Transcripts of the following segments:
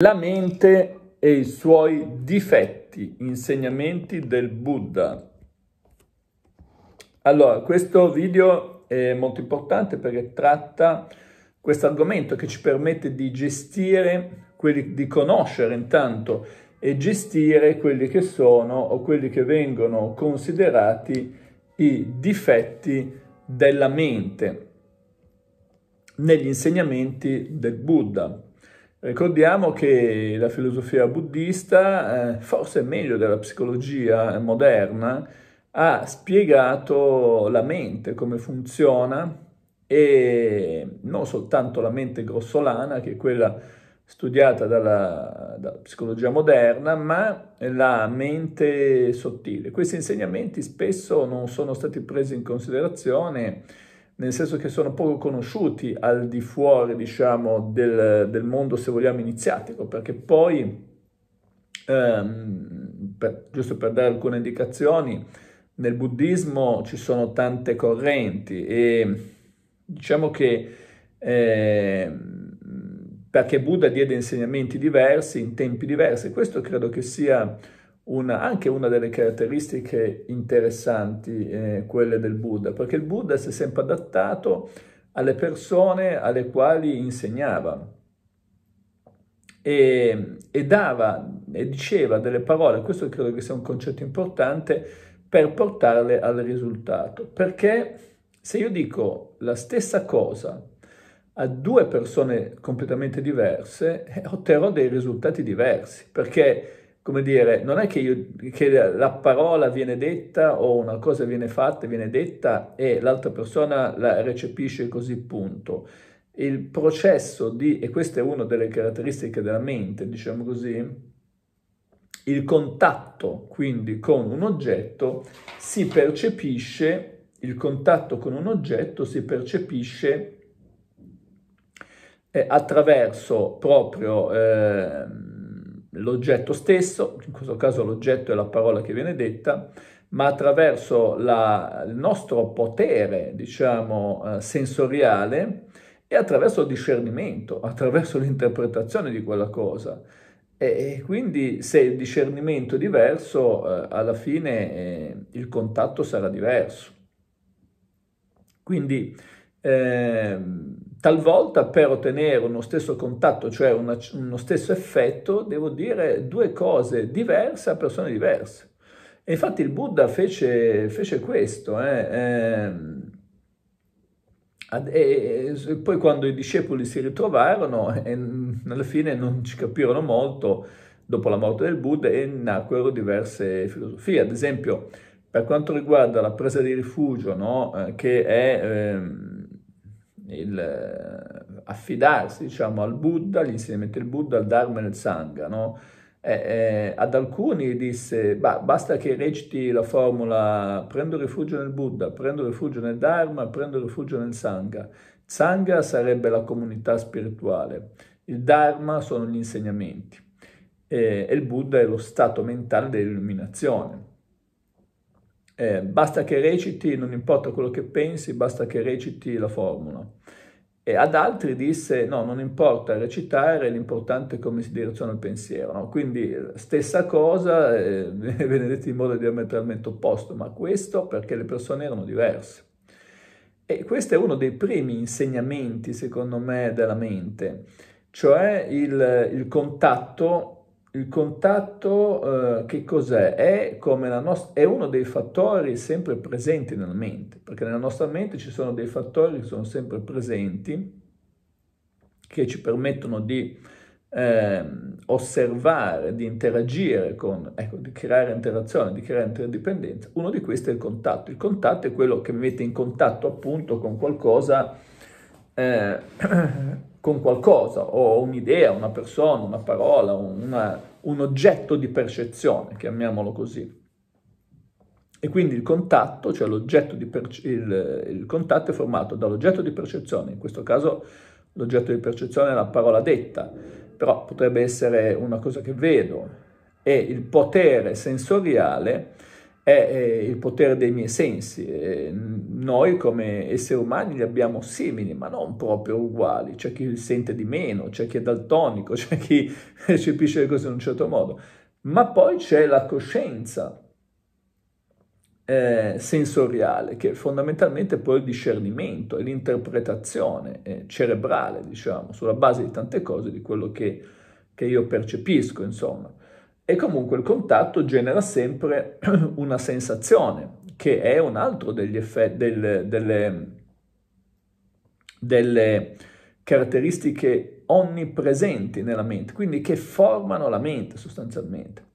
La mente e i suoi difetti, insegnamenti del Buddha. Allora, questo video è molto importante perché tratta questo argomento che ci permette di gestire, quelli, di conoscere intanto e gestire quelli che sono o quelli che vengono considerati i difetti della mente negli insegnamenti del Buddha. Ricordiamo che la filosofia buddista, eh, forse meglio della psicologia moderna, ha spiegato la mente, come funziona e non soltanto la mente grossolana, che è quella studiata dalla, dalla psicologia moderna, ma la mente sottile. Questi insegnamenti spesso non sono stati presi in considerazione nel senso che sono poco conosciuti al di fuori, diciamo, del, del mondo, se vogliamo, iniziatico, perché poi, ehm, per, giusto per dare alcune indicazioni, nel buddismo ci sono tante correnti e diciamo che eh, perché Buddha diede insegnamenti diversi in tempi diversi, questo credo che sia una, anche una delle caratteristiche interessanti, eh, quelle del Buddha, perché il Buddha si è sempre adattato alle persone alle quali insegnava e, e dava e diceva delle parole, questo credo che sia un concetto importante, per portarle al risultato. Perché se io dico la stessa cosa a due persone completamente diverse, eh, otterrò dei risultati diversi, perché come dire, non è che, io, che, la parola viene detta o una cosa viene fatta, viene detta e l'altra persona la recepisce così punto. Il processo di, e questa è una delle caratteristiche della mente, diciamo così, il contatto quindi con un oggetto si percepisce, il contatto con un oggetto si percepisce eh, attraverso proprio... Eh, l'oggetto stesso, in questo caso l'oggetto è la parola che viene detta, ma attraverso la, il nostro potere, diciamo, eh, sensoriale e attraverso il discernimento, attraverso l'interpretazione di quella cosa. E, quindi se il discernimento è diverso, eh, alla fine eh, il contatto sarà diverso. Quindi Ehm, talvolta per ottenere uno stesso contatto, cioè una, uno stesso effetto, devo dire due cose diverse a persone diverse. E infatti il Buddha fece, fece questo. Eh, eh, e poi quando i discepoli si ritrovarono, alla fine non ci capirono molto, dopo la morte del Buddha, e nacquero diverse filosofie. Ad esempio, per quanto riguarda la presa di rifugio, no, eh, che è ehm, il eh, affidarsi diciamo, al Buddha, all'insegnamento del Buddha, al Dharma e al Sangha. No? Eh, eh, ad alcuni disse bah, basta che reciti la formula prendo rifugio nel Buddha, prendo rifugio nel Dharma, prendo rifugio nel Sangha. Sangha sarebbe la comunità spirituale, il Dharma sono gli insegnamenti e il Buddha è lo stato mentale dell'illuminazione. Eh, basta che reciti, non importa quello che pensi, basta che reciti la formula. E ad altri disse, no, non importa recitare, l'importante è come si direziona il pensiero. No? Quindi stessa cosa, eh, viene detto in modo diametralmente opposto, ma questo perché le persone erano diverse. E questo è uno dei primi insegnamenti, secondo me, della mente, cioè il, il contatto il contatto eh, che cos'è? È, nost- è, uno dei fattori sempre presenti nella mente, perché nella nostra mente ci sono dei fattori che sono sempre presenti, che ci permettono di eh, osservare, di interagire con, ecco, di creare interazione, di creare interdipendenza. Uno di questi è il contatto. Il contatto è quello che mi mette in contatto appunto con qualcosa, eh, con qualcosa, o un'idea, una persona, una parola, una, un oggetto di percezione, chiamiamolo così. E quindi il contatto, cioè l'oggetto di perce- il, il contatto è formato dall'oggetto di percezione, in questo caso l'oggetto di percezione è la parola detta, però potrebbe essere una cosa che vedo, e il potere sensoriale è il potere dei miei sensi. Noi come esseri umani li abbiamo simili, ma non proprio uguali. C'è chi sente di meno, c'è chi è daltonico, c'è chi percepisce le cose in un certo modo. Ma poi c'è la coscienza eh, sensoriale, che fondamentalmente è poi il discernimento e l'interpretazione eh, cerebrale, diciamo, sulla base di tante cose, di quello che, che io percepisco, insomma. E comunque il contatto genera sempre una sensazione, che è un altro degli effetti, del, delle, delle caratteristiche onnipresenti nella mente, quindi che formano la mente sostanzialmente.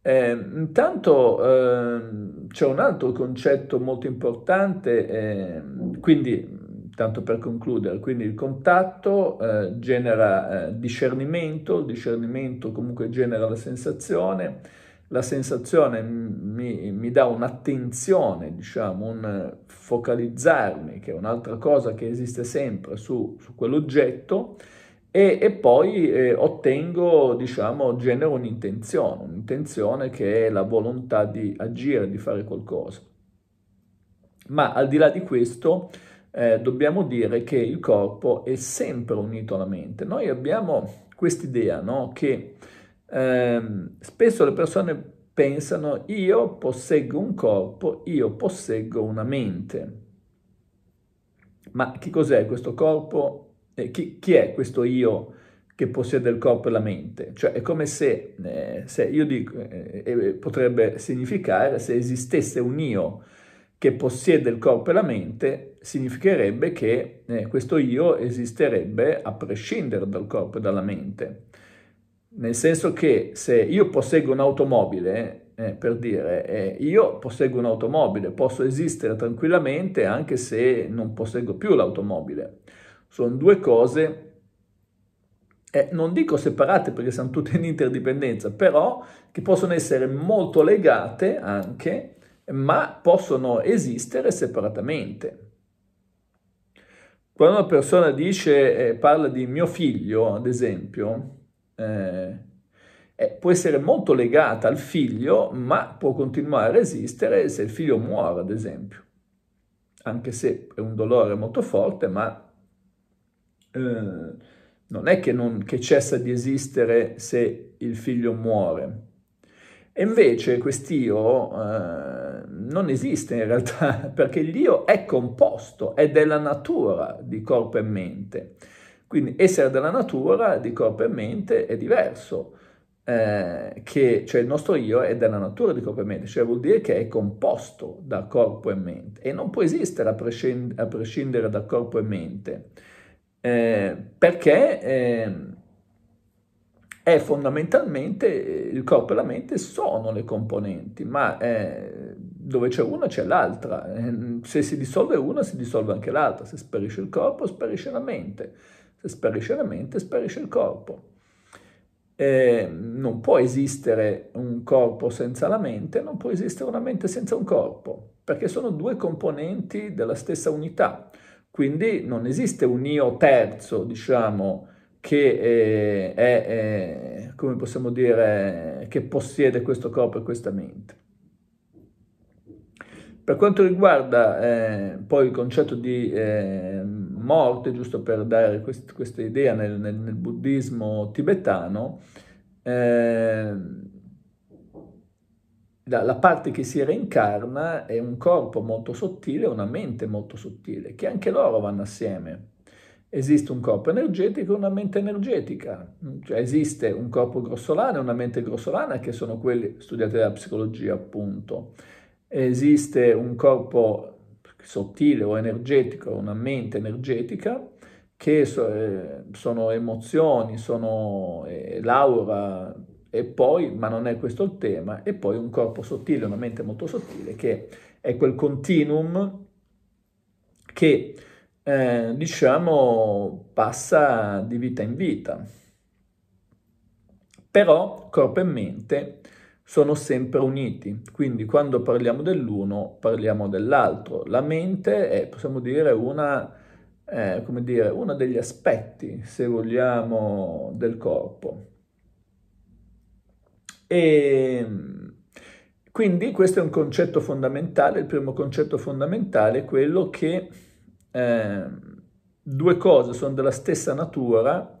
Eh, intanto eh, c'è un altro concetto molto importante, eh, quindi tanto per concludere, quindi il contatto eh, genera eh, discernimento, il discernimento comunque genera la sensazione, la sensazione mi, mi dà un'attenzione, diciamo, un focalizzarmi, che è un'altra cosa che esiste sempre su, su quell'oggetto, e, e poi eh, ottengo, diciamo, genero un'intenzione, un'intenzione che è la volontà di agire, di fare qualcosa. Ma al di là di questo, eh, dobbiamo dire che il corpo è sempre unito alla mente. Noi abbiamo quest'idea no? che ehm, spesso le persone pensano io posseggo un corpo, io posseggo una mente. Ma che cos'è questo corpo? Eh, chi, chi, è questo io che possiede il corpo e la mente? Cioè è come se, eh, se io dico, eh, eh, potrebbe significare se esistesse un io che possiede il corpo e la mente significherebbe che eh, questo io esisterebbe a prescindere dal corpo e dalla mente. Nel senso che se io posseggo un'automobile, eh, per dire, eh, io posseggo un'automobile, posso esistere tranquillamente anche se non posseggo più l'automobile. Sono due cose eh, non dico separate perché sono tutte in interdipendenza, però che possono essere molto legate anche ma possono esistere separatamente. Quando una persona dice, eh, parla di mio figlio, ad esempio, eh, eh, può essere molto legata al figlio, ma può continuare a esistere se il figlio muore, ad esempio. Anche se è un dolore molto forte, ma eh, non è che, non, che cessa di esistere se il figlio muore. E invece quest'io eh, non esiste in realtà, perché l'io è composto, è della natura di corpo e mente. Quindi essere della natura di corpo e mente è diverso, eh, che, cioè il nostro io è della natura di corpo e mente, cioè vuol dire che è composto da corpo e mente e non può esistere a, prescind- a prescindere da corpo e mente, eh, perché eh, è fondamentalmente eh, il corpo e la mente sono le componenti, ma eh, dove c'è una c'è l'altra, ehm, se si dissolve una si dissolve anche l'altra, se sparisce il corpo sparisce la mente, se sparisce la mente sparisce il corpo. Eh, non può esistere un corpo senza la mente, non può esistere una mente senza un corpo, perché sono due componenti della stessa unità. Quindi non esiste un io terzo, diciamo, che, eh, è, è, eh, come possiamo dire, che possiede questo corpo e questa mente. Per quanto riguarda eh, poi il concetto di eh, morte, giusto per dare quest questa idea nel, nel, nel buddismo tibetano, eh, la, la, parte che si reincarna è un corpo molto sottile e una mente molto sottile, che anche loro vanno assieme. Esiste un corpo energetico e una mente energetica, cioè esiste un corpo grossolano e una mente grossolana che sono quelli studiati dalla psicologia appunto, esiste un corpo sottile o energetico, una mente energetica, che eh, sono emozioni, sono eh, l'aura e poi, ma non è questo il tema, e poi un corpo sottile, una mente molto sottile, che è quel continuum che, eh, diciamo, passa di vita in vita. Però corpo e mente sono sempre uniti, quindi quando parliamo dell'uno parliamo dell'altro. La mente è, possiamo dire, una, eh, dire, uno degli aspetti, se vogliamo, del corpo. E ehm, quindi questo è un concetto fondamentale, il primo concetto fondamentale è quello che eh, due cose sono della stessa natura,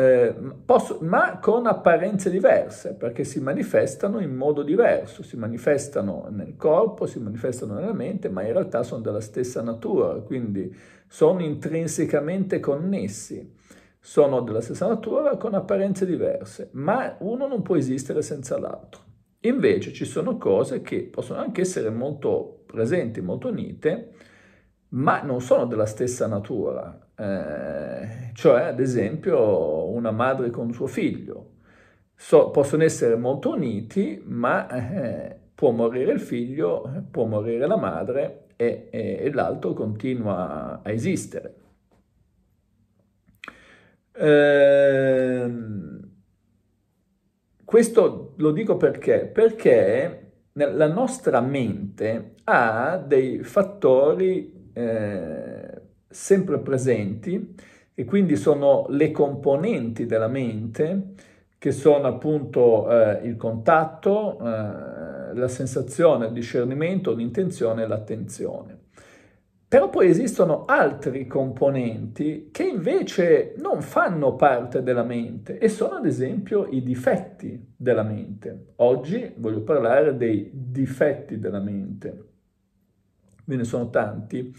eh, posso, ma con apparenze diverse, perché si manifestano in modo diverso, si manifestano nel corpo, si manifestano nella mente, ma in realtà sono della stessa natura, quindi sono intrinsecamente connessi, sono della stessa natura con apparenze diverse, ma uno non può esistere senza l'altro. Invece ci sono cose che possono anche essere molto presenti, molto unite, ma non sono della stessa natura, eh, cioè ad esempio una madre con suo figlio. So, possono essere molto uniti, ma eh, può morire il figlio, può morire la madre e, e, e l'altro continua a esistere. Eh, questo lo dico perché? Perché la nostra mente ha dei fattori eh, sempre presenti e quindi sono le componenti della mente che sono appunto eh, il contatto, eh, la sensazione, il discernimento, l'intenzione e l'attenzione. Però poi esistono altri componenti che invece non fanno parte della mente e sono ad esempio i difetti della mente. Oggi voglio parlare dei difetti della mente. Ve ne sono tanti.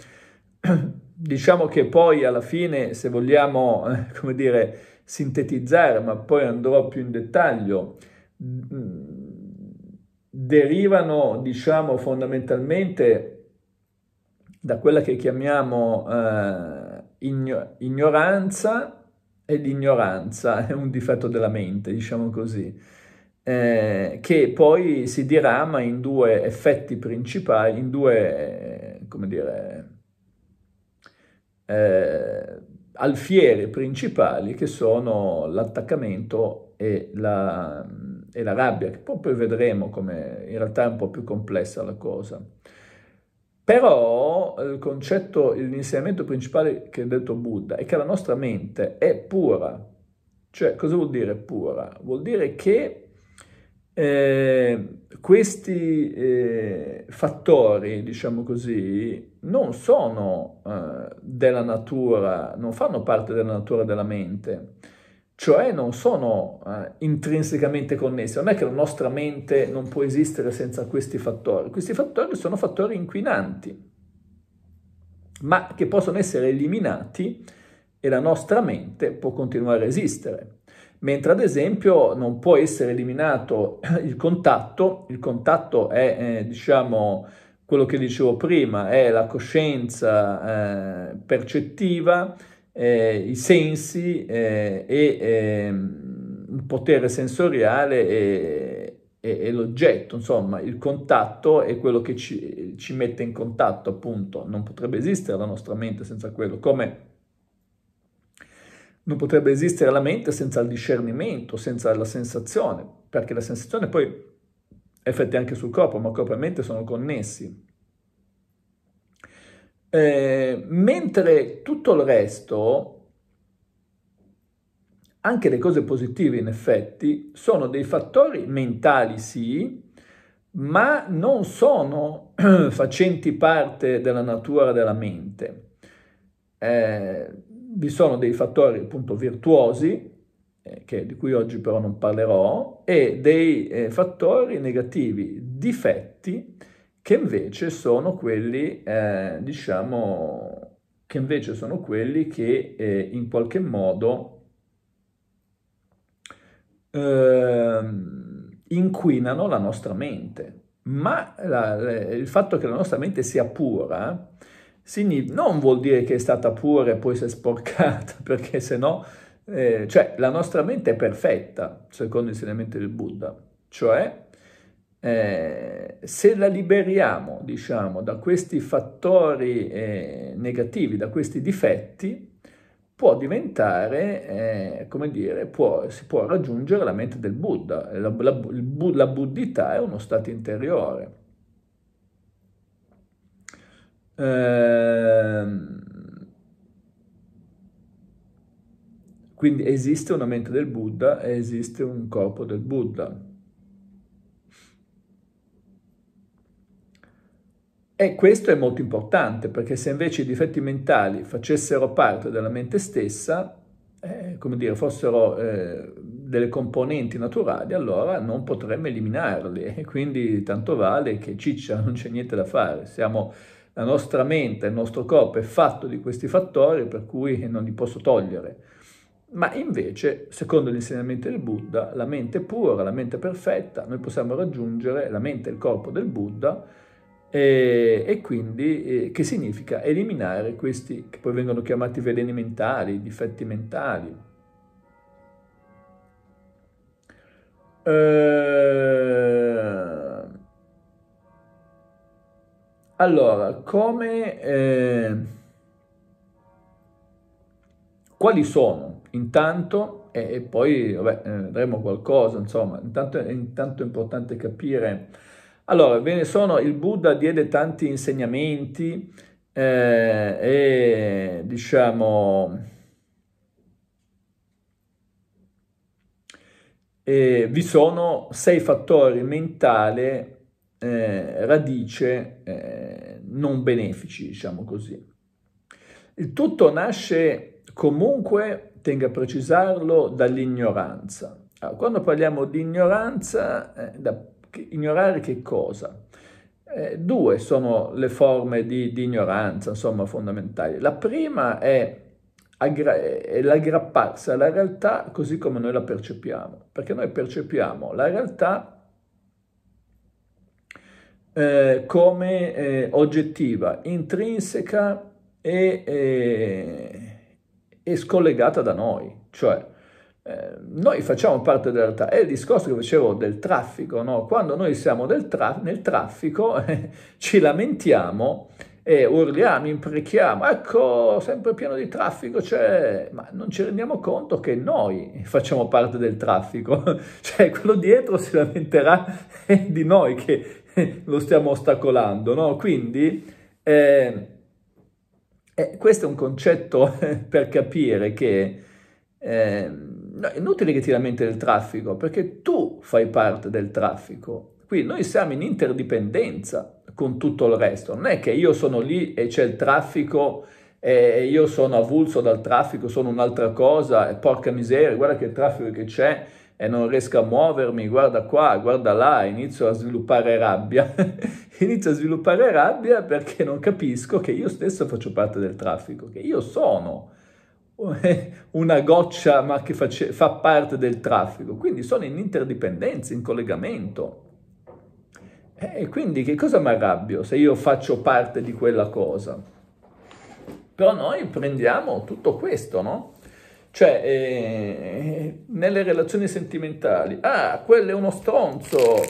diciamo che poi alla fine, se vogliamo, eh, come dire, sintetizzare, ma poi andrò più in dettaglio, mm, derivano, diciamo, fondamentalmente da quella che chiamiamo eh, igno ignoranza e l'ignoranza è un difetto della mente, diciamo così, eh, che poi si dirama in due effetti principali, in due, eh, come dire, eh, alfiere principali che sono l'attaccamento e la, e la rabbia, che poi, poi vedremo come in realtà è un po' più complessa la cosa. Però eh, il concetto, l'insegnamento principale che ha detto Buddha è che la nostra mente è pura. Cioè, cosa vuol dire pura? Vuol dire che eh, questi eh, fattori, diciamo così, non sono eh, della natura, non fanno parte della natura della mente, cioè non sono eh, intrinsecamente connessi. Non è che la nostra mente non può esistere senza questi fattori. Questi fattori sono fattori inquinanti, ma che possono essere eliminati e la nostra mente può continuare a esistere mentre ad esempio non può essere eliminato il contatto, il contatto è eh, diciamo quello che dicevo prima, è la coscienza eh, percettiva, eh, i sensi eh, e il ehm, potere sensoriale e, e, e, l'oggetto, insomma il contatto è quello che ci, ci mette in contatto appunto, non potrebbe esistere la nostra mente senza quello, come non potrebbe esistere la mente senza il discernimento, senza la sensazione, perché la sensazione poi effetti anche sul corpo, ma corpo e mente sono connessi. Eh, mentre tutto il resto, anche le cose positive in effetti, sono dei fattori mentali sì, ma non sono facenti parte della natura della mente. Eh, vi sono dei fattori appunto virtuosi, eh, che, di cui oggi però non parlerò, e dei eh, fattori negativi, difetti, che invece sono quelli, eh, diciamo, che invece sono quelli che eh, in qualche modo ehm, inquinano la nostra mente. Ma la, il fatto che la nostra mente sia pura non vuol dire che è stata pura e poi si è sporcata, perché se no, eh, cioè la nostra mente è perfetta, secondo l'insegnamento del Buddha, cioè eh, se la liberiamo, diciamo, da questi fattori eh, negativi, da questi difetti, può diventare, eh, come dire, può, si può raggiungere la mente del Buddha. La, la, la, la buddhità è uno stato interiore. Ehm, quindi esiste una mente del Buddha e esiste un corpo del Buddha. E questo è molto importante perché se invece i difetti mentali facessero parte della mente stessa, eh, come dire, fossero eh, delle componenti naturali, allora non potremmo eliminarli. E quindi tanto vale che ciccia, non c'è niente da fare. Siamo la nostra mente, il nostro corpo è fatto di questi fattori per cui non li posso togliere. Ma invece, secondo l'insegnamento del Buddha, la mente pura, la mente perfetta, noi possiamo raggiungere la mente e il corpo del Buddha e, e quindi e, eh, che significa eliminare questi che poi vengono chiamati veleni mentali, difetti mentali. Ehm... Allora, come... Eh, quali sono? Intanto, e, e poi vabbè, eh, vedremo qualcosa, insomma, intanto, intanto è importante capire... Allora, ve ne sono, il Buddha diede tanti insegnamenti eh, e diciamo... E vi sono sei fattori mentali eh, radice eh, non benefici, diciamo così. Il tutto nasce comunque, tengo a precisarlo, dall'ignoranza. Allora, quando parliamo di ignoranza, eh, da, che, ignorare che cosa? Eh, due sono le forme di, di ignoranza, insomma, fondamentali. La prima è è l'aggrapparsi alla realtà così come noi la percepiamo, perché noi percepiamo la realtà eh, come eh, oggettiva, intrinseca e, e, eh, e, scollegata da noi, cioè eh, noi facciamo parte della realtà, è il discorso che facevo del traffico, no? quando noi siamo tra nel traffico ci lamentiamo e urliamo, imprechiamo, ecco sempre pieno di traffico c'è, ma non ci rendiamo conto che noi facciamo parte del traffico, cioè quello dietro si lamenterà di noi che lo stiamo ostacolando, no? Quindi eh, eh, questo è un concetto per capire che eh, è inutile che ti lamenti del traffico, perché tu fai parte del traffico. Qui noi siamo in interdipendenza con tutto il resto, non è che io sono lì e c'è il traffico e io sono avulso dal traffico, sono un'altra cosa, porca miseria, guarda che traffico che c'è, e non riesco a muovermi, guarda qua, guarda là, inizio a sviluppare rabbia, inizio a sviluppare rabbia perché non capisco che io stesso faccio parte del traffico, che io sono una goccia ma che face- fa parte del traffico, quindi sono in interdipendenza, in collegamento. E quindi che cosa mi arrabbio se io faccio parte di quella cosa? Però noi prendiamo tutto questo, no? Cioè, eh, nelle relazioni sentimentali, ah, quello è uno stronzo,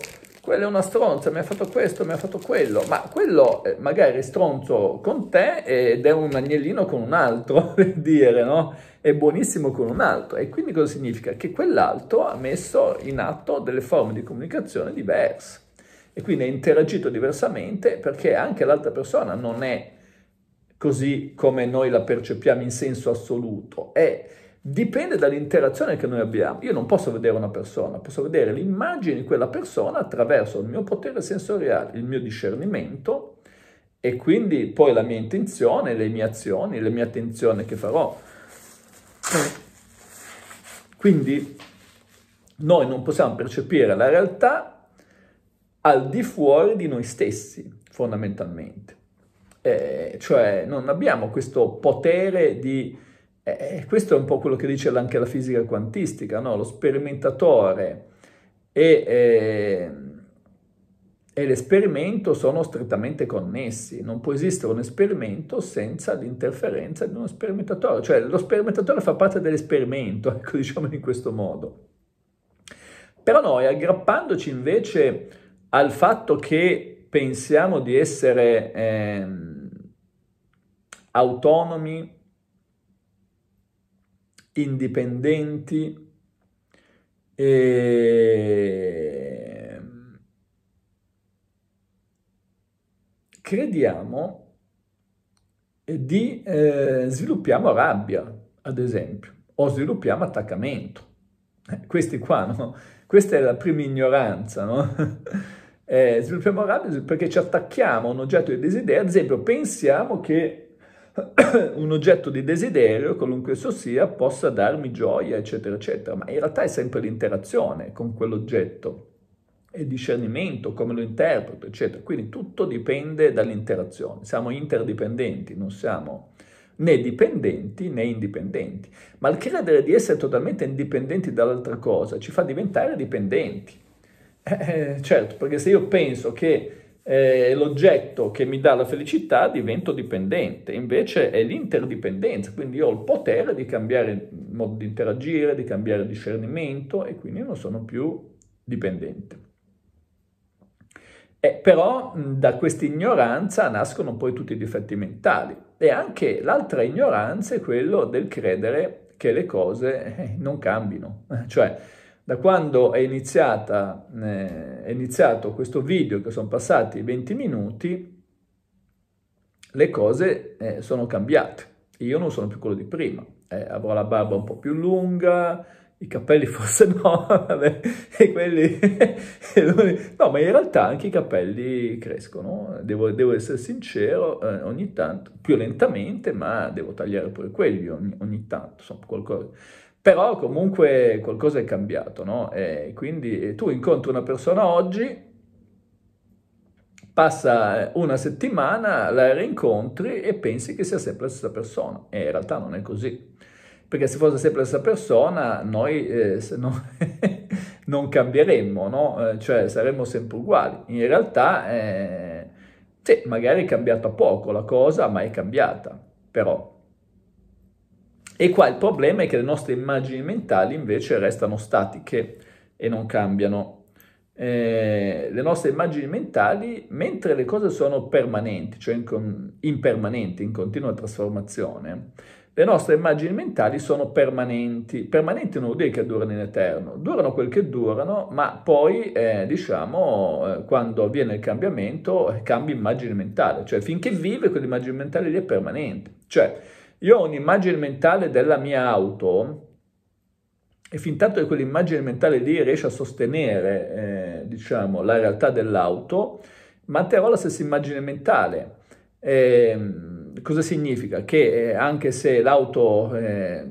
quello è una stronza, mi ha fatto questo, mi ha fatto quello, ma quello eh, magari è stronzo con te ed è un agnellino con un altro, per dire, no? È buonissimo con un altro. E quindi cosa significa? Che quell'altro ha messo in atto delle forme di comunicazione diverse e quindi ha interagito diversamente perché anche l'altra persona non è così come noi la percepiamo in senso assoluto, è dipende dall'interazione che noi abbiamo. Io non posso vedere una persona, posso vedere l'immagine di quella persona attraverso il mio potere sensoriale, il mio discernimento e quindi poi la mia intenzione, le mie azioni, le mie attenzioni che farò. Quindi noi non possiamo percepire la realtà al di fuori di noi stessi, fondamentalmente. Eh, cioè non abbiamo questo potere di e questo è un po' quello che dice anche la fisica quantistica, no? lo sperimentatore e, eh, e l'esperimento sono strettamente connessi, non può esistere un esperimento senza l'interferenza di uno sperimentatore, cioè lo sperimentatore fa parte dell'esperimento, ecco diciamo in questo modo. Però noi aggrappandoci invece al fatto che pensiamo di essere eh, autonomi, indipendenti e crediamo di eh, sviluppiamo rabbia, ad esempio, o sviluppiamo attaccamento. Eh, questi qua, no? Questa è la prima ignoranza, no? eh, sviluppiamo rabbia perché ci attacchiamo a un oggetto di desiderio, ad esempio pensiamo che un oggetto di desiderio, qualunque esso sia, possa darmi gioia, eccetera, eccetera. Ma in realtà è sempre l'interazione con quell'oggetto e discernimento, come lo interpreto, eccetera. Quindi tutto dipende dall'interazione. Siamo interdipendenti, non siamo né dipendenti né indipendenti. Ma il credere di essere totalmente indipendenti dall'altra cosa ci fa diventare dipendenti. Eh, eh certo, perché se io penso che eh, l'oggetto che mi dà la felicità divento dipendente, invece è l'interdipendenza, quindi io ho il potere di cambiare il modo di interagire, di cambiare discernimento e quindi non sono più dipendente. Eh, però da questa ignoranza nascono poi tutti i difetti mentali e anche l'altra ignoranza è quello del credere che le cose eh, non cambino, cioè da quando è, iniziata, eh, è iniziato questo video, che sono passati 20 minuti, le cose eh, sono cambiate. Io non sono più quello di prima. Eh, avrò la barba un po' più lunga, i capelli forse no, vabbè, e quelli... no, ma in realtà anche i capelli crescono, devo, devo essere sincero, eh, ogni tanto, più lentamente, ma devo tagliare pure quelli ogni, ogni tanto, insomma, qualcosa però comunque qualcosa è cambiato, no? E quindi eh, tu incontri una persona oggi, passa eh, una settimana, la rincontri e pensi che sia sempre la stessa persona. E in realtà non è così. Perché se fosse sempre la stessa persona, noi eh, no, non cambieremmo, no? Eh, cioè saremmo sempre uguali. In realtà, eh, sì, magari è cambiata poco la cosa, ma è cambiata. Però e qua il problema è che le nostre immagini mentali invece restano statiche e non cambiano. Eh, le nostre immagini mentali, mentre le cose sono permanenti, cioè in, con, impermanenti, in continua trasformazione, le nostre immagini mentali sono permanenti. Permanenti non vuol dire che durano in eterno, durano quel che durano, ma poi, eh, diciamo, eh, quando avviene il cambiamento, eh, cambia immagine mentale, cioè finché vive quell'immagine mentale lì è permanente. Cioè, io ho un'immagine mentale della mia auto e fin tanto che quell'immagine mentale lì riesce a sostenere, eh, diciamo, la realtà dell'auto, manterrò la stessa immagine mentale. Eh, cosa significa? Che eh, anche se l'auto eh,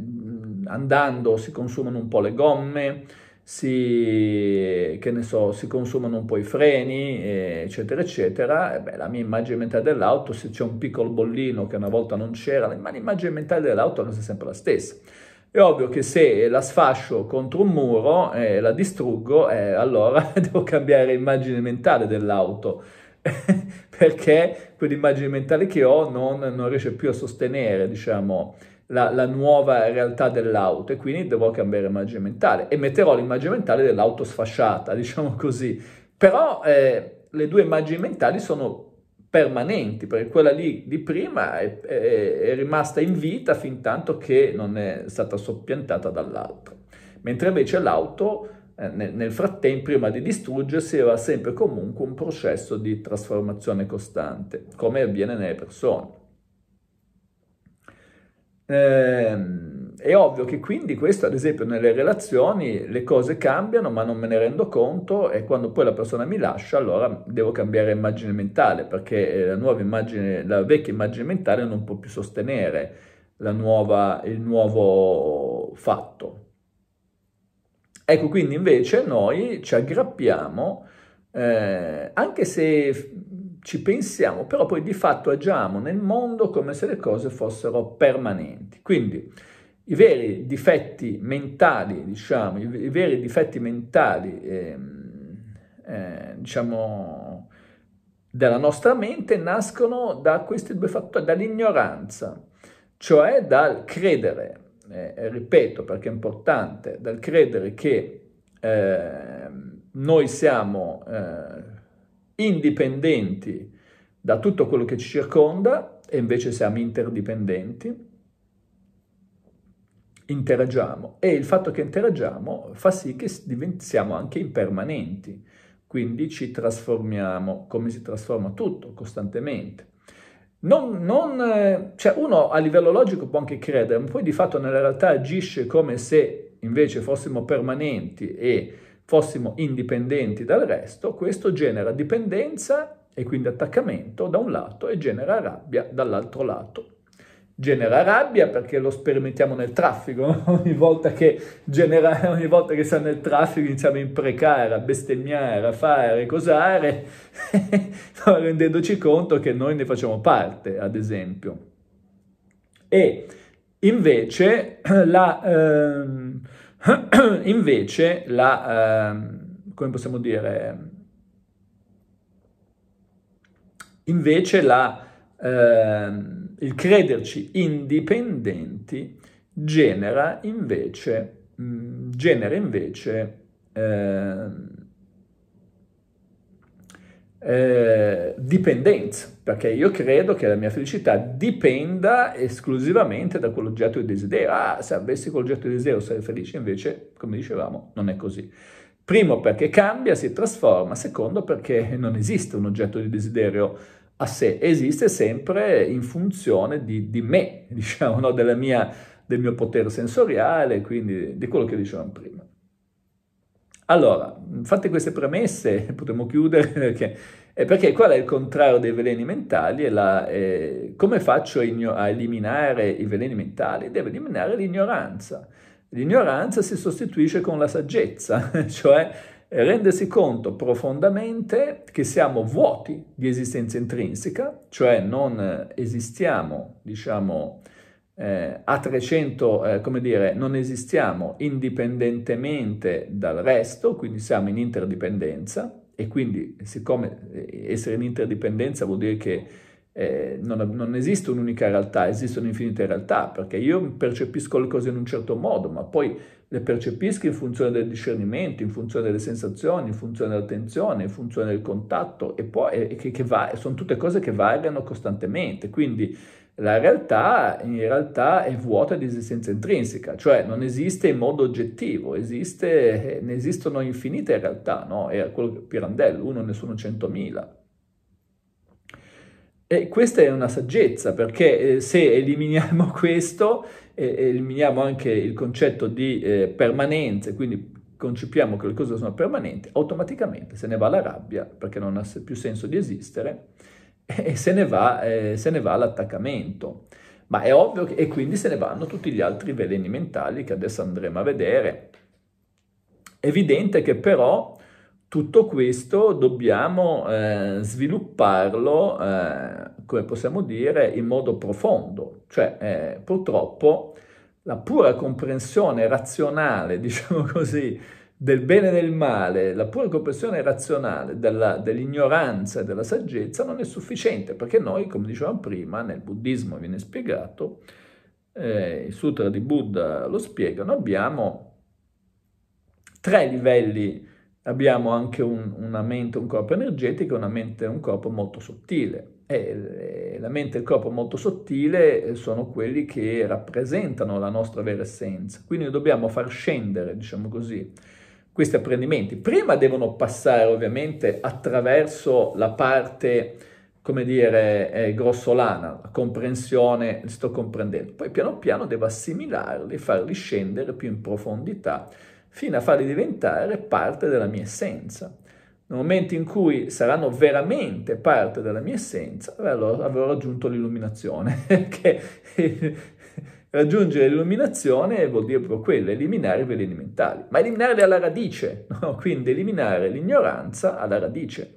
andando si consumano un po' le gomme, si, so, si consumano un po' i freni, eh, eccetera, eccetera, e beh, la mia immagine mentale dell'auto, se c'è un piccolo bollino che una volta non c'era, ma l'immagine mentale dell'auto non è sempre la stessa. È ovvio che se la sfascio contro un muro e eh, la distruggo, eh, allora devo cambiare immagine mentale dell'auto, perché quell'immagine mentale che ho non, non riesce più a sostenere, diciamo, la, la nuova realtà dell'auto e quindi devo cambiare immagine mentale e metterò l'immagine mentale dell'auto sfasciata, diciamo così. Però eh, le due immagini mentali sono permanenti, perché quella lì di prima è, è, è rimasta in vita fin tanto che non è stata soppiantata dall'altra. Mentre invece l'auto eh, nel frattempo, prima di distruggersi, era sempre comunque un processo di trasformazione costante, come avviene nelle persone. Ehm, è ovvio che quindi questo, ad esempio, nelle relazioni le cose cambiano, ma non me ne rendo conto e quando poi la persona mi lascia, allora devo cambiare immagine mentale, perché eh, la nuova immagine, la vecchia immagine mentale non può più sostenere la nuova, il nuovo fatto. Ecco, quindi invece noi ci aggrappiamo, eh, anche se ci pensiamo, però poi di fatto agiamo nel mondo come se le cose fossero permanenti. Quindi i veri difetti mentali, diciamo, i, veri difetti mentali, eh, eh, diciamo, della nostra mente nascono da questi due fattori, dall'ignoranza, cioè dal credere, eh, ripeto perché è importante, dal credere che ehm, noi siamo eh, indipendenti da tutto quello che ci circonda e invece siamo interdipendenti, interagiamo e il fatto che interagiamo fa sì che siamo anche impermanenti, quindi ci trasformiamo come si trasforma tutto costantemente. Non, non, eh, cioè uno a livello logico può anche credere, ma poi di fatto nella realtà agisce come se invece fossimo permanenti e fossimo indipendenti dal resto, questo genera dipendenza e quindi attaccamento da un lato e genera rabbia dall'altro lato. Genera rabbia perché lo sperimentiamo nel traffico, ogni volta che, genera, ogni volta che siamo nel traffico iniziamo a imprecare, a bestemmiare, a fare, a cosare, rendendoci conto che noi ne facciamo parte, ad esempio. E invece la... Ehm, Invece la, eh, come possiamo dire, invece la, eh, il crederci indipendenti genera invece, mh, mm, genera invece eh, eh, dipendenza, perché io credo che la mia felicità dipenda esclusivamente da quell'oggetto di desiderio. Ah, se avessi quell'oggetto di desiderio sarei felice, invece, come dicevamo, non è così. Primo perché cambia, si trasforma, secondo perché non esiste un oggetto di desiderio a sé, esiste sempre in funzione di, di me, diciamo, no? mia, del mio potere sensoriale, quindi di quello che dicevamo prima. Allora, fatte queste premesse, potremmo chiudere perché, eh, perché qual è il contrario dei veleni mentali? La, eh, come faccio a eliminare i veleni mentali? Devo eliminare l'ignoranza. L'ignoranza si sostituisce con la saggezza, cioè rendersi conto profondamente che siamo vuoti di esistenza intrinseca, cioè non esistiamo, diciamo, eh, a 300, eh, come dire, non esistiamo indipendentemente dal resto, quindi siamo in interdipendenza e quindi siccome eh, essere in interdipendenza vuol dire che eh, non, non, esiste un'unica realtà, esistono infinite realtà, perché io percepisco le cose in un certo modo, ma poi le percepisco in funzione del discernimento, in funzione delle sensazioni, in funzione dell'attenzione, in funzione del contatto, e poi eh, che, che va, sono tutte cose che variano costantemente, quindi la realtà in realtà è vuota di esistenza intrinseca, cioè non esiste in modo oggettivo, esiste, ne esistono infinite realtà, no? È quello che Pirandello, uno ne sono centomila. E questa è una saggezza, perché eh, se eliminiamo questo, eh, eliminiamo anche il concetto di eh, permanenza, quindi concepiamo che le cose sono permanenti, automaticamente se ne va la rabbia, perché non ha più senso di esistere, e se ne va, eh, se ne va l'attaccamento. Ma è ovvio che, e quindi se ne vanno tutti gli altri veleni mentali che adesso andremo a vedere. Evidente che però tutto questo dobbiamo eh, svilupparlo, eh, come possiamo dire, in modo profondo. Cioè, eh, purtroppo, la pura comprensione razionale, diciamo così, del bene e del male, la pura comprensione razionale dell'ignoranza dell e della saggezza non è sufficiente, perché noi, come dicevamo prima, nel buddismo viene spiegato, eh, il Sutra di Buddha lo spiegano, abbiamo tre livelli, abbiamo anche un, una mente, un corpo energetico, una mente e un corpo molto sottile. E eh, la mente e il corpo molto sottile eh, sono quelli che rappresentano la nostra vera essenza. Quindi dobbiamo far scendere, diciamo così, questi apprendimenti. Prima devono passare ovviamente attraverso la parte, come dire, eh, grossolana, la comprensione, sto comprendendo. Poi piano piano devo assimilarli, farli scendere più in profondità, fino a farli diventare parte della mia essenza. Nel momento in cui saranno veramente parte della mia essenza, allora avrò raggiunto l'illuminazione, che Raggiungere l'illuminazione vuol dire proprio quello, eliminare i veleni mentali, ma eliminarli alla radice, no? quindi eliminare l'ignoranza alla radice.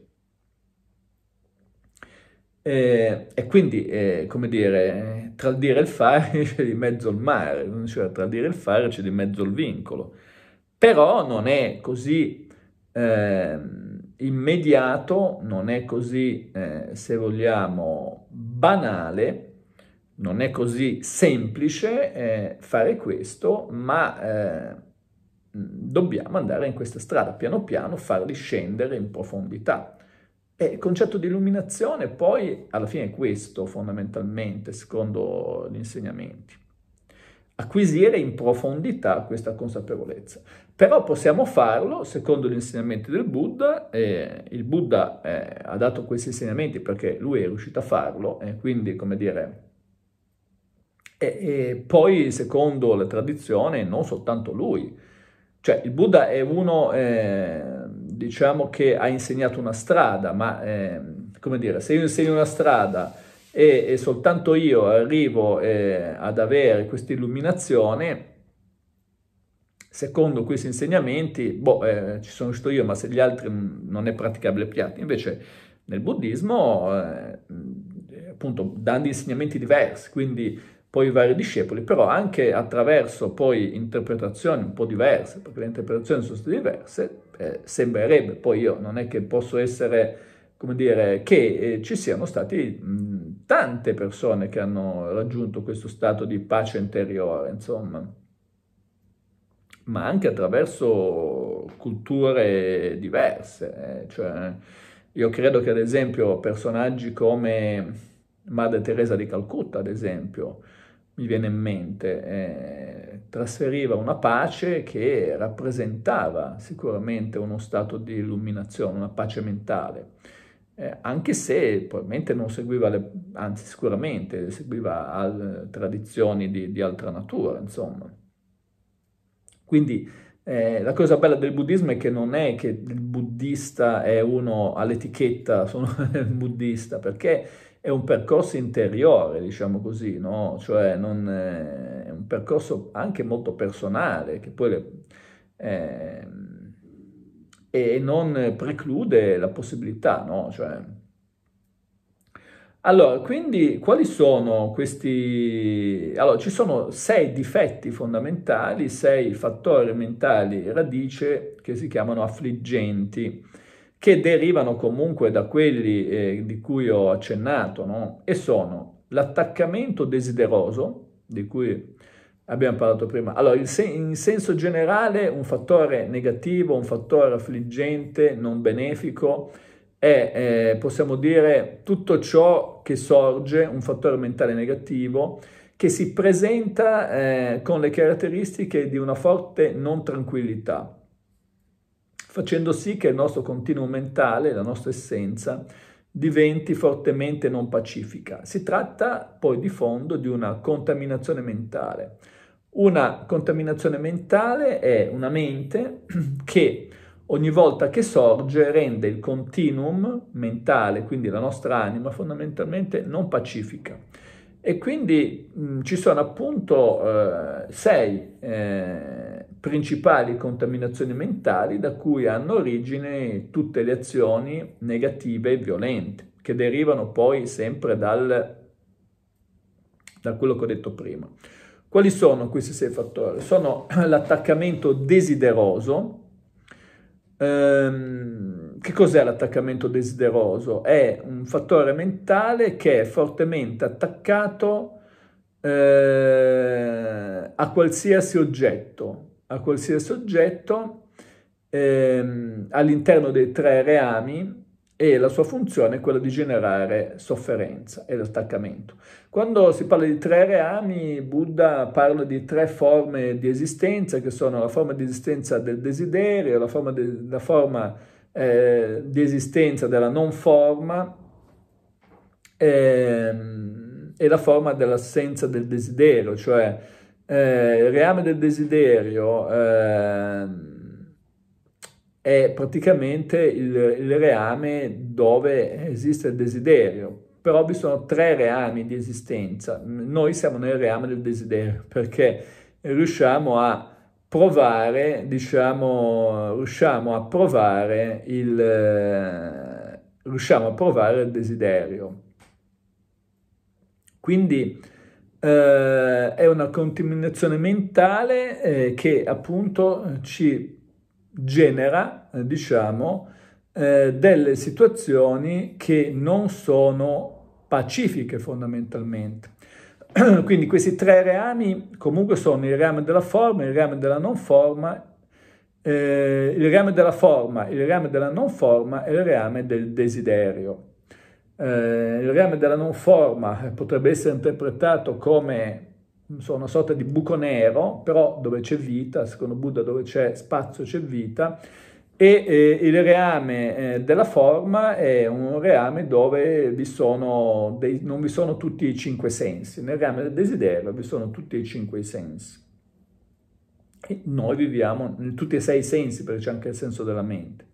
E, eh, e quindi, eh, come dire, tra il dire e il fare c'è di mezzo il mare, cioè, tra il dire e il fare c'è di mezzo il vincolo. Però non è così eh, immediato, non è così, eh, se vogliamo, banale, non è così semplice eh, fare questo, ma eh, dobbiamo andare in questa strada, piano piano farli scendere in profondità. E il concetto di illuminazione poi alla fine è questo fondamentalmente, secondo gli insegnamenti. Acquisire in profondità questa consapevolezza. Però possiamo farlo secondo gli insegnamenti del Buddha, eh, il Buddha eh, ha dato questi insegnamenti perché lui è riuscito a farlo, e quindi, come dire, e, e poi, secondo la tradizione, non soltanto lui. Cioè, il Buddha è uno, eh, diciamo, che ha insegnato una strada, ma, eh, come dire, se io insegno una strada e, e soltanto io arrivo eh, ad avere questa illuminazione, secondo questi insegnamenti, boh, eh, ci sono riuscito io, ma se gli altri mm, non è praticabile piatti. Invece nel buddismo, eh, appunto, dando insegnamenti diversi, quindi poi i vari discepoli, però anche attraverso poi interpretazioni un po' diverse, perché le interpretazioni sono state diverse, eh, sembrerebbe, poi io non è che posso essere, come dire, che eh, ci siano stati mh, tante persone che hanno raggiunto questo stato di pace interiore, insomma, ma anche attraverso culture diverse, eh, cioè io credo che ad esempio personaggi come... Madre Teresa di Calcutta, ad esempio, mi viene in mente, eh, trasferiva una pace che rappresentava sicuramente uno stato di illuminazione, una pace mentale, eh, anche se probabilmente non seguiva, le, anzi sicuramente seguiva al, tradizioni di, di, altra natura, insomma. Quindi eh, la cosa bella del buddismo è che non è che il buddista è uno all'etichetta, sono il buddista, perché è un percorso interiore, diciamo così, no? cioè non, eh, è un percorso anche molto personale che poi le, eh, e non preclude la possibilità. No? Cioè, allora, quindi quali sono questi? Allora, ci sono sei difetti fondamentali, sei fattori mentali radice che si chiamano affliggenti che derivano comunque da quelli eh, di cui ho accennato, no? e sono l'attaccamento desideroso, di cui abbiamo parlato prima. Allora, sen- in senso generale, un fattore negativo, un fattore affliggente, non benefico, è, eh, possiamo dire, tutto ciò che sorge, un fattore mentale negativo, che si presenta eh, con le caratteristiche di una forte non tranquillità facendo sì che il nostro continuo mentale, la nostra essenza, diventi fortemente non pacifica. Si tratta poi di fondo di una contaminazione mentale. Una contaminazione mentale è una mente che ogni volta che sorge rende il continuum mentale, quindi la nostra anima, fondamentalmente non pacifica. E quindi mh, ci sono appunto eh, sei eh, principali contaminazioni mentali da cui hanno origine tutte le azioni negative e violente, che derivano poi sempre dal, da quello che ho detto prima. Quali sono questi sei fattori? Sono l'attaccamento desideroso. Ehm, che cos'è l'attaccamento desideroso? È un fattore mentale che è fortemente attaccato eh, a qualsiasi oggetto, a qualsiasi oggetto ehm, all'interno dei tre reami e la sua funzione è quella di generare sofferenza e l'attaccamento. Quando si parla di tre reami, Buddha parla di tre forme di esistenza, che sono la forma di esistenza del desiderio, la forma, de- la forma eh, di esistenza della non forma ehm, e la forma dell'assenza del desiderio, cioè eh, il reame del desiderio eh, è praticamente il, il reame dove esiste il desiderio, però vi sono tre reami di esistenza. Noi siamo nel reame del desiderio perché riusciamo a provare, diciamo, riusciamo a provare il, eh, riusciamo a provare il desiderio. Quindi eh, è una contaminazione mentale eh, che appunto ci genera, eh, diciamo, eh, delle situazioni che non sono pacifiche fondamentalmente. Quindi questi tre reami comunque sono il reame della forma, il reame della non forma eh, il reame della forma, il reame della non forma e il reame del desiderio eh, il reame della non forma potrebbe essere interpretato come so, una sorta di buco nero, però dove c'è vita, secondo Buddha dove c'è spazio c'è vita, e eh, il reame eh, della forma è un reame dove vi dei, non vi sono tutti i cinque sensi, nel reame del desiderio vi sono tutti e cinque i sensi. E noi viviamo in tutti e sei i sensi, perché c'è anche il senso della mente.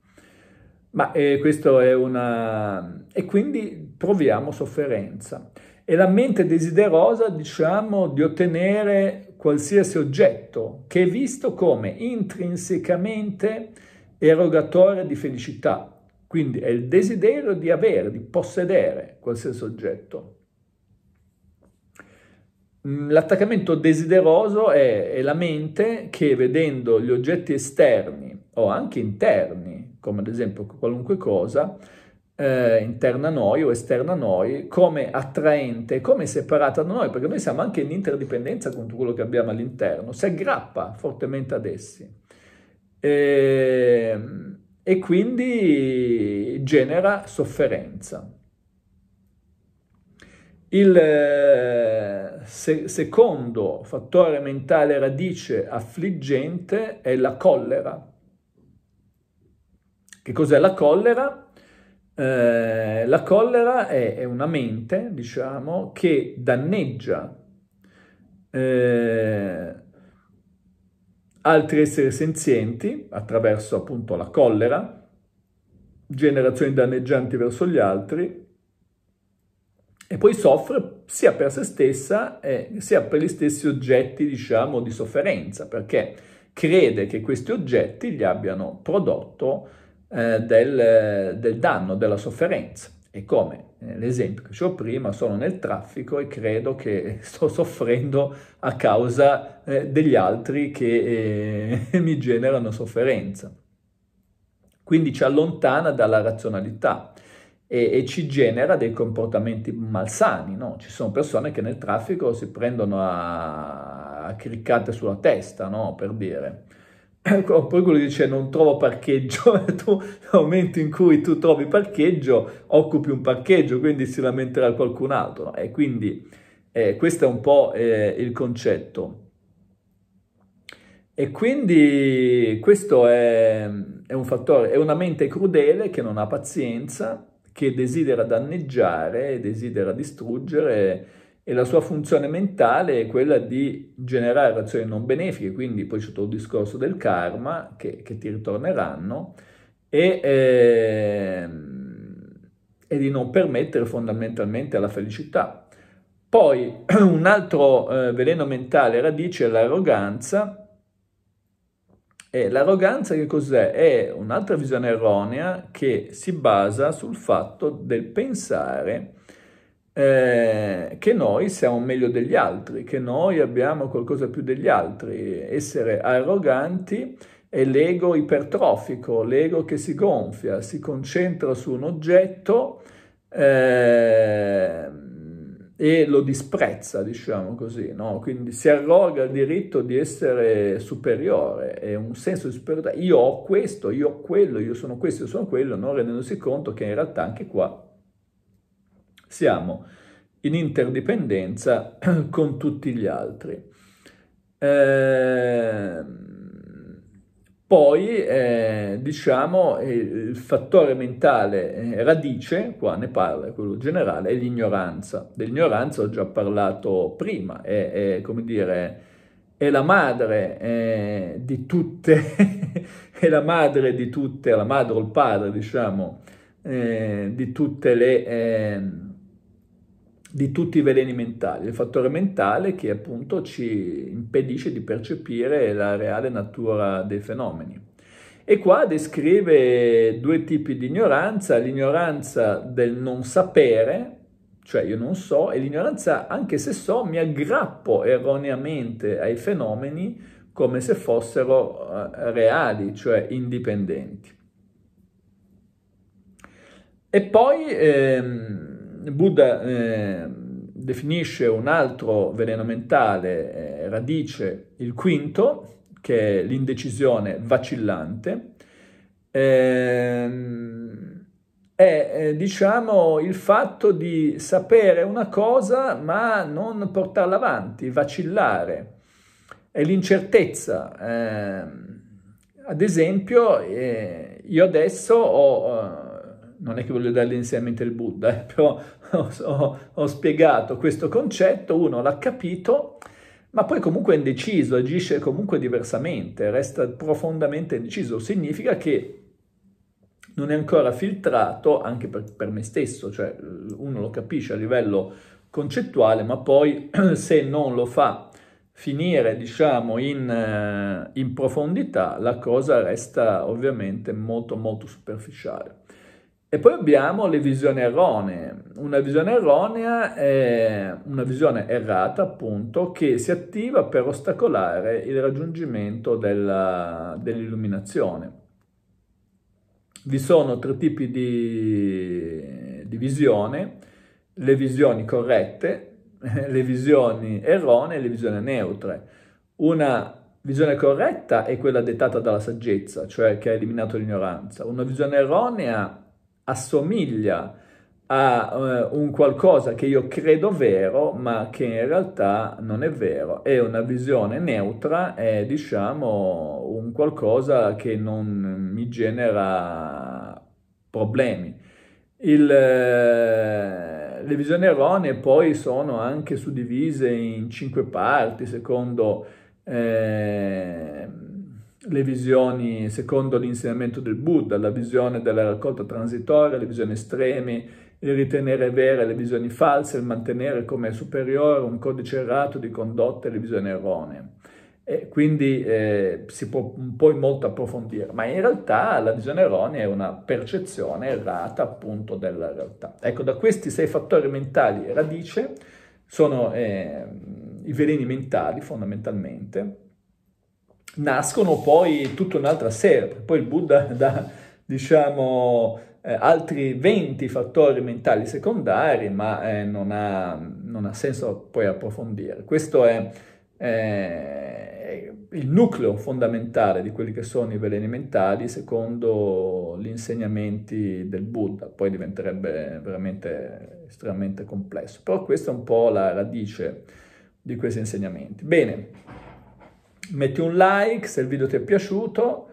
Ma eh, questo è una... e quindi proviamo sofferenza. E la mente desiderosa, diciamo, di ottenere qualsiasi oggetto che è visto come intrinsecamente erogatore di felicità. Quindi è il desiderio di avere, di possedere qualsiasi oggetto. Mm, l'attaccamento desideroso è, è la mente che vedendo gli oggetti esterni o anche interni come ad esempio qualunque cosa, eh, interna a noi o esterna a noi, come attraente, come separata da noi, perché noi siamo anche in interdipendenza con tutto quello che abbiamo all'interno, si aggrappa fortemente ad essi. E, ehm, e quindi genera sofferenza. Il eh, se, secondo fattore mentale radice affliggente è la collera. Che cos'è la collera? Eh, la collera è, è, una mente, diciamo, che danneggia eh, altri esseri senzienti attraverso appunto la collera, generazioni danneggianti verso gli altri e poi soffre sia per se stessa eh, sia per gli stessi oggetti, diciamo, di sofferenza, perché crede che questi oggetti gli abbiano prodotto eh, del, eh, del, danno, della sofferenza. E come eh, l'esempio che ho prima, sono nel traffico e credo che sto soffrendo a causa eh, degli altri che eh, mi generano sofferenza. Quindi ci allontana dalla razionalità e, e ci genera dei comportamenti malsani. No? Ci sono persone che nel traffico si prendono a, a criccate sulla testa, no? per dire poi quello dice non trovo parcheggio, tu nel momento in cui tu trovi parcheggio occupi un parcheggio, quindi si lamenterà qualcun altro. E quindi eh, questo è un po' eh, il concetto. E quindi questo è, è un fattore, è una mente crudele che non ha pazienza, che desidera danneggiare, desidera distruggere, e la sua funzione mentale è quella di generare azioni non benefiche, quindi poi c'è tutto il discorso del karma che, che ti ritorneranno e, eh, e, di non permettere fondamentalmente alla felicità. Poi un altro eh, veleno mentale radice è l'arroganza. E l'arroganza che cos'è? È un'altra visione erronea che si basa sul fatto del pensare eh, che noi siamo meglio degli altri, che noi abbiamo qualcosa più degli altri. Essere arroganti è l'ego ipertrofico, l'ego che si gonfia, si concentra su un oggetto eh, e lo disprezza, diciamo così, no? quindi si arroga il diritto di essere superiore, è un senso di superiorità, io ho questo, io ho quello, io sono questo, io sono quello, non rendendosi conto che in realtà anche qua siamo in interdipendenza con tutti gli altri. Eh, poi, eh, diciamo, eh, il fattore mentale eh, radice, qua ne parla quello generale, è l'ignoranza. Dell'ignoranza ho già parlato prima, è, è come dire, è la madre eh, di tutte, è la madre di tutte, la madre o il padre, diciamo, eh, di tutte le ehm, di tutti i veleni mentali, il fattore mentale che appunto ci impedisce di percepire la reale natura dei fenomeni. E qua descrive due tipi di ignoranza, l'ignoranza del non sapere, cioè io non so, e l'ignoranza anche se so mi aggrappo erroneamente ai fenomeni come se fossero eh, reali, cioè indipendenti. E poi ehm, Buddha eh, definisce un altro veleno mentale, eh, radice, il quinto, che è l'indecisione vacillante, ehm, eh, è diciamo il fatto di sapere una cosa ma non portarla avanti, vacillare, è l'incertezza. Ehm, ad esempio, eh, io adesso ho eh, non è che voglio dare l'insegnamento del Buddha, eh, però ho, ho, ho spiegato questo concetto, uno l'ha capito, ma poi comunque è indeciso, agisce comunque diversamente, resta profondamente indeciso. Significa che non è ancora filtrato anche per, per, me stesso, cioè eh, uno lo capisce a livello concettuale, ma poi se non lo fa finire, diciamo, in, eh, in profondità, la cosa resta ovviamente molto molto superficiale. E poi abbiamo le visioni erronee. Una visione erronea è una visione errata, appunto, che si attiva per ostacolare il raggiungimento della, dell'illuminazione. Vi sono tre tipi di, di visione, le visioni corrette, le visioni erronee e le visioni neutre. Una visione corretta è quella dettata dalla saggezza, cioè che ha eliminato l'ignoranza. Una visione erronea assomiglia a uh, un qualcosa che io credo vero, ma che in realtà non è vero. È una visione neutra, è diciamo un qualcosa che non mi genera problemi. Il, eh, le visioni erronee poi sono anche suddivise in cinque parti, secondo... Eh, le visioni secondo l'insegnamento del Buddha, la visione della raccolta transitoria, le visioni estreme, il ritenere vere le visioni false, il mantenere come superiore un codice errato di condotte e le visioni erronee. E quindi eh, si può poi molto approfondire, ma in realtà la visione erronea è una percezione errata appunto della realtà. Ecco, da questi sei fattori mentali radice sono eh, i veleni mentali fondamentalmente, nascono poi tutta un'altra serie. Poi il Buddha dà, diciamo, eh, altri 20 fattori mentali secondari, ma eh, non, ha, non, ha, senso poi approfondire. Questo è eh, il nucleo fondamentale di quelli che sono i veleni mentali secondo gli insegnamenti del Buddha. Poi diventerebbe veramente estremamente complesso. Però questa è un po' la radice di questi insegnamenti. Bene metti un like se il video ti è piaciuto,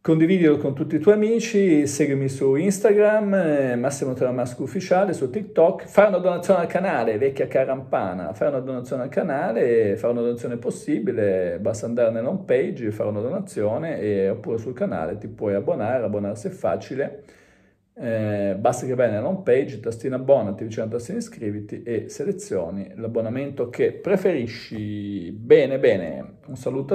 condividilo con tutti i tuoi amici, seguimi su Instagram, eh, Massimo Tramasco Ufficiale, su TikTok, fai una donazione al canale, vecchia carampana, fai una donazione al canale, fai una donazione possibile, basta andare nella home page, fare una donazione e, oppure sul canale ti puoi abbonare, abbonarsi è facile eh, basta che vai nella home page, tastina abbonati vicino alla tastina iscriviti e selezioni l'abbonamento che preferisci. Bene, bene, un saluto a tutti.